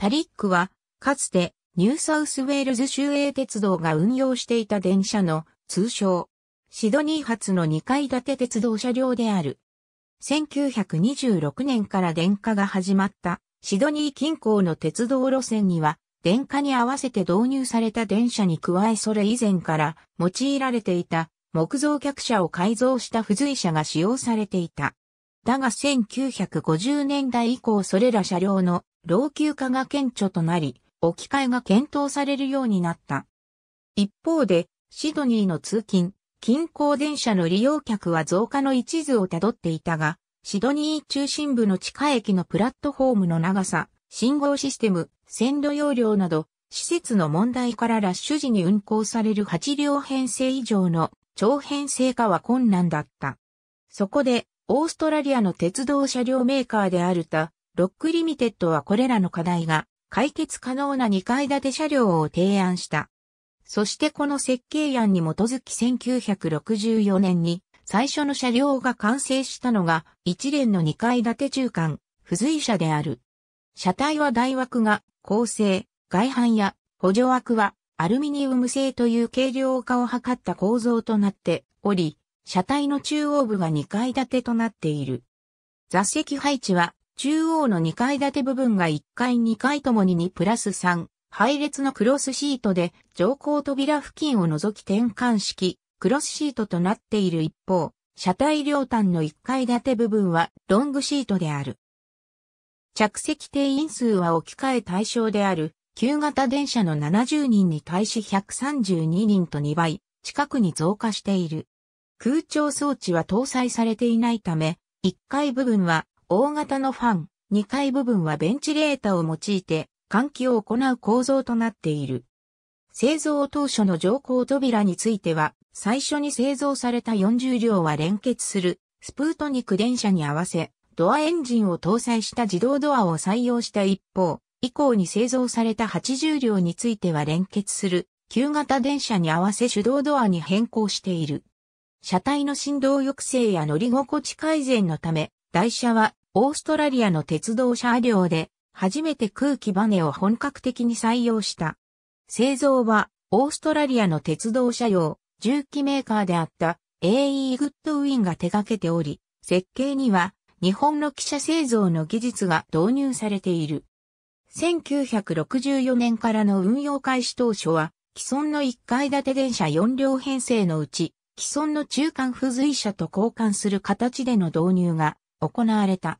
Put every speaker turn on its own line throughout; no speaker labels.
タリックは、かつて、ニューサウスウェールズ州営鉄道が運用していた電車の通称、シドニー発の2階建て鉄道車両である。1926年から電化が始まったシドニー近郊の鉄道路線には、電化に合わせて導入された電車に加えそれ以前から用いられていた木造客車を改造した付随車が使用されていた。だが1950年代以降それら車両の老朽化が顕著となり、置き換えが検討されるようになった。一方で、シドニーの通勤、近郊電車の利用客は増加の一途をたどっていたが、シドニー中心部の地下駅のプラットフォームの長さ、信号システム、線路容量など、施設の問題からラッシュ時に運行される8両編成以上の長編成化は困難だった。そこで、オーストラリアの鉄道車両メーカーであるた、ロックリミテッドはこれらの課題が解決可能な2階建て車両を提案した。そしてこの設計案に基づき1964年に最初の車両が完成したのが一連の2階建て中間、付随車である。車体は大枠が構成、外反や補助枠はアルミニウム製という軽量化を図った構造となっており、車体の中央部が2階建てとなっている。座席配置は中央の2階建て部分が1階2階ともに2プラス3、配列のクロスシートで乗降扉付近を除き転換式、クロスシートとなっている一方、車体両端の1階建て部分はロングシートである。着席定員数は置き換え対象である、旧型電車の70人に対し132人と2倍、近くに増加している。空調装置は搭載されていないため、1階部分は大型のファン、2階部分はベンチレータを用いて換気を行う構造となっている。製造当初の乗降扉については、最初に製造された40両は連結するスプートニク電車に合わせ、ドアエンジンを搭載した自動ドアを採用した一方、以降に製造された80両については連結する旧型電車に合わせ手動ドアに変更している。車体の振動抑制や乗り心地改善のため、台車はオーストラリアの鉄道車両で初めて空気バネを本格的に採用した。製造はオーストラリアの鉄道車両、重機メーカーであった AE グッドウィンが手掛けており、設計には日本の汽車製造の技術が導入されている。1964年からの運用開始当初は、既存の1階建て電車4両編成のうち、既存の中間付随車と交換する形での導入が行われた。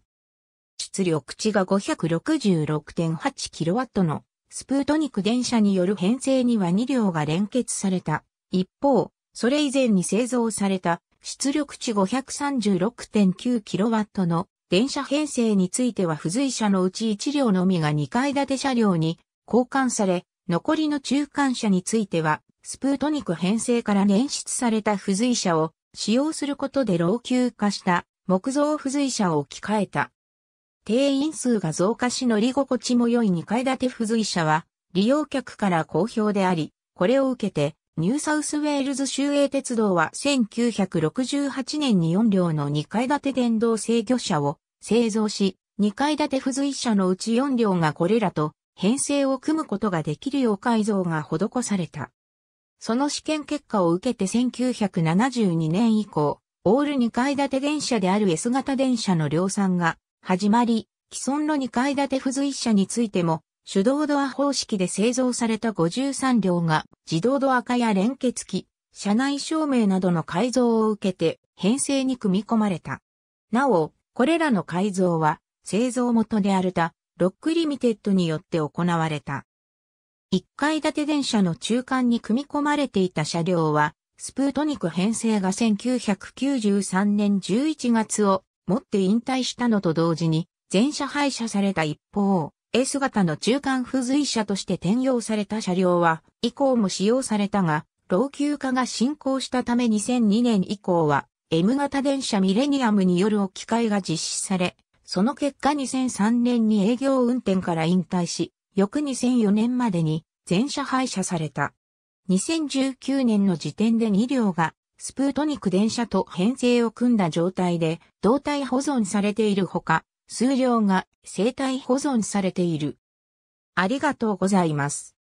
出力値が 566.8kW のスプートニク電車による編成には2両が連結された。一方、それ以前に製造された出力値 536.9kW の電車編成については付随車のうち1両のみが2階建て車両に交換され、残りの中間車については、スプートニク編成から捻出された付随車を使用することで老朽化した木造付随車を置き換えた。定員数が増加し乗り心地も良い2階建て付随車は、利用客から好評であり、これを受けて、ニューサウスウェールズ州営鉄道は1968年に4両の2階建て電動制御車を製造し、2階建て付随車のうち4両がこれらと編成を組むことができるよう改造が施された。その試験結果を受けて1972年以降、オール2階建て電車である S 型電車の量産が始まり、既存の2階建て付随車についても、手動ドア方式で製造された53両が自動ドア化や連結機、車内照明などの改造を受けて編成に組み込まれた。なお、これらの改造は製造元であるたロックリミテッドによって行われた。1階建て電車の中間に組み込まれていた車両はスプートニク編成が1993年11月をもって引退したのと同時に、全車廃車された一方、S 型の中間付随車として転用された車両は、以降も使用されたが、老朽化が進行したため2002年以降は、M 型電車ミレニアムによる置き換えが実施され、その結果2003年に営業運転から引退し、翌2004年までに全車廃車された。2019年の時点で2両がスプートニク電車と編成を組んだ状態で胴体保存されているほか、数両が生体保存されている。ありがとうございます。